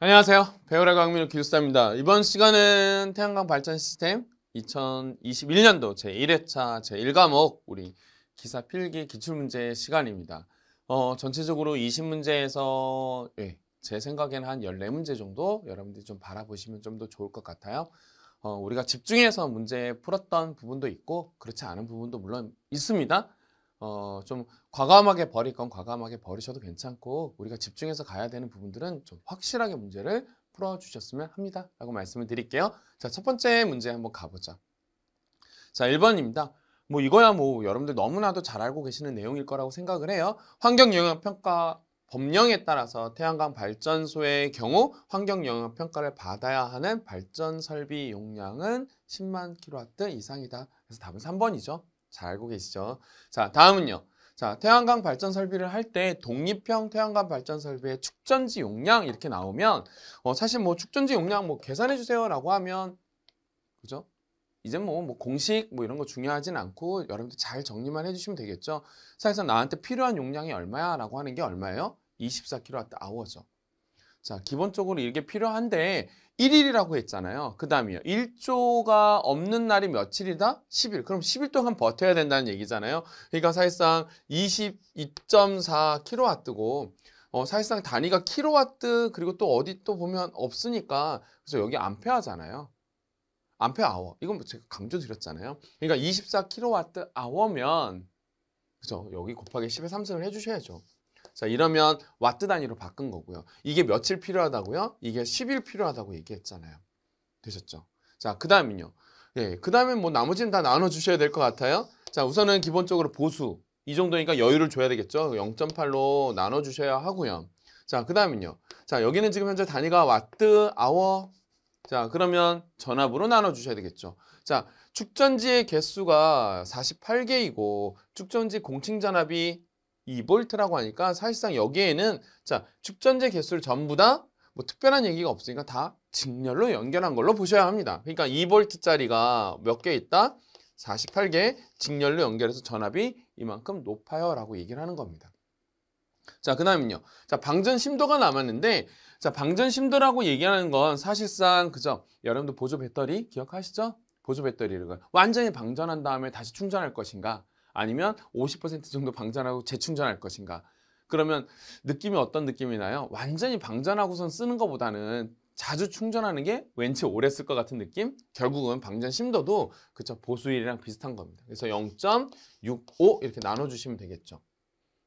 안녕하세요. 배우라 강민우 기술사입니다. 이번 시간은 태양광 발전 시스템 2021년도 제1회차 제1과목 우리 기사 필기 기출문제 시간입니다. 어, 전체적으로 20문제에서 예, 제 생각에는 한 14문제 정도 여러분들이 좀 바라보시면 좀 더 좋을 것 같아요. 어, 우리가 집중해서 문제 풀었던 부분도 있고 그렇지 않은 부분도 물론 있습니다. 어, 좀 과감하게 버릴 건 과감하게 버리셔도 괜찮고 우리가 집중해서 가야 되는 부분들은 좀 확실하게 문제를 풀어주셨으면 합니다. 라고 말씀을 드릴게요. 자, 첫 번째 문제 한번 가보자. 자, 1번입니다. 뭐 이거야 뭐 여러분들 너무나도 잘 알고 계시는 내용일 거라고 생각을 해요. 환경영향평가 법령에 따라서 태양광 발전소의 경우 환경영향평가를 받아야 하는 발전설비 용량은 10만 킬로와트 이상이다. 그래서 답은 3번이죠. 잘 알고 계시죠? 자, 다음은요. 자, 태양광 발전 설비를 할 때 독립형 태양광 발전 설비의 축전지 용량 이렇게 나오면 어, 사실 뭐 축전지 용량 뭐 계산해 주세요라고 하면 그죠? 이제 뭐, 뭐 공식 뭐 이런 거 중요하진 않고 여러분들 잘 정리만 해주시면 되겠죠. 사실상 나한테 필요한 용량이 얼마야 라고 하는 게 얼마예요? 24kWh죠. 자, 기본적으로 이게 필요한데 1일이라고 했잖아요. 그 다음이요. 1조가 없는 날이 며칠이다? 10일. 그럼 10일 동안 버텨야 된다는 얘기잖아요. 그러니까 사실상 22.4kW고 어, 사실상 단위가 킬로와트 그리고 또 어디 또 보면 없으니까 그래서 여기 암페어잖아요. 암페어아워. 이건 제가 강조드렸잖아요. 그러니까 2 4로 k 아 h 면 그죠? 여기 곱하기 1 0에 3승을 해주셔야죠. 자 이러면 와트 단위로 바꾼 거고요. 이게 며칠 필요하다고요? 이게 10일 필요하다고 얘기했잖아요. 되셨죠? 자 그 다음은요. 예, 그 다음에 뭐 나머지는 다 나눠주셔야 될 것 같아요. 자 우선은 기본적으로 보수 이 정도니까 여유를 줘야 되겠죠. 0.8로 나눠주셔야 하고요. 자, 그 다음은요. 자, 여기는 지금 현재 단위가 와트, 아워. 자, 그러면 전압으로 나눠주셔야 되겠죠. 자, 축전지의 개수가 48개이고 축전지 공칭 전압이 2볼트라고 하니까 사실상 여기에는 자 축전제 개수를 전부 다 뭐 특별한 얘기가 없으니까 다 직렬로 연결한 걸로 보셔야 합니다. 그러니까 2볼트짜리가 몇 개 있다? 48개 직렬로 연결해서 전압이 이만큼 높아요 라고 얘기를 하는 겁니다. 자, 그 다음은요. 자, 방전 심도가 남았는데, 자, 방전 심도라고 얘기하는 건 사실상, 그죠? 여러분도 보조 배터리 기억하시죠? 보조 배터리를 완전히 방전한 다음에 다시 충전할 것인가? 아니면 50% 정도 방전하고 재충전할 것인가? 그러면 느낌이 어떤 느낌이 나요? 완전히 방전하고선 쓰는 것보다는 자주 충전하는 게 왠지 오래 쓸 것 같은 느낌? 결국은 방전 심도도 그쵸 보수율이랑 비슷한 겁니다. 그래서 0.65 이렇게 나눠주시면 되겠죠.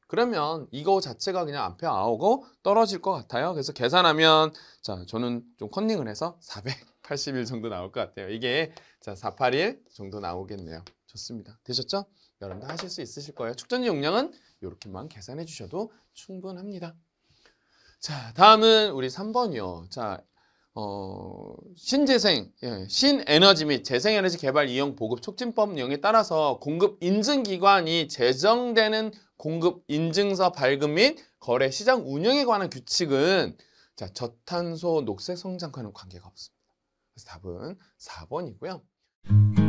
그러면 이거 자체가 그냥 앞에 어 아우고 떨어질 것 같아요. 그래서 계산하면 자 저는 좀 컨닝을 해서 481 정도 나올 것 같아요. 이게 자481 정도 나오겠네요. 좋습니다. 되셨죠? 여러분도 하실 수 있으실 거예요. 축전지 용량은 이렇게만 계산해 주셔도 충분합니다. 자, 다음은 우리 3번이요. 자, 어, 신재생, 예, 신에너지 및 재생에너지 개발 이용 보급 촉진법 내용에 따라서 공급 인증기관이 제정되는 공급 인증서 발급 및 거래 시장 운영에 관한 규칙은 자, 저탄소 녹색 성장과는 관계가 없습니다. 그래서 답은 4번이고요.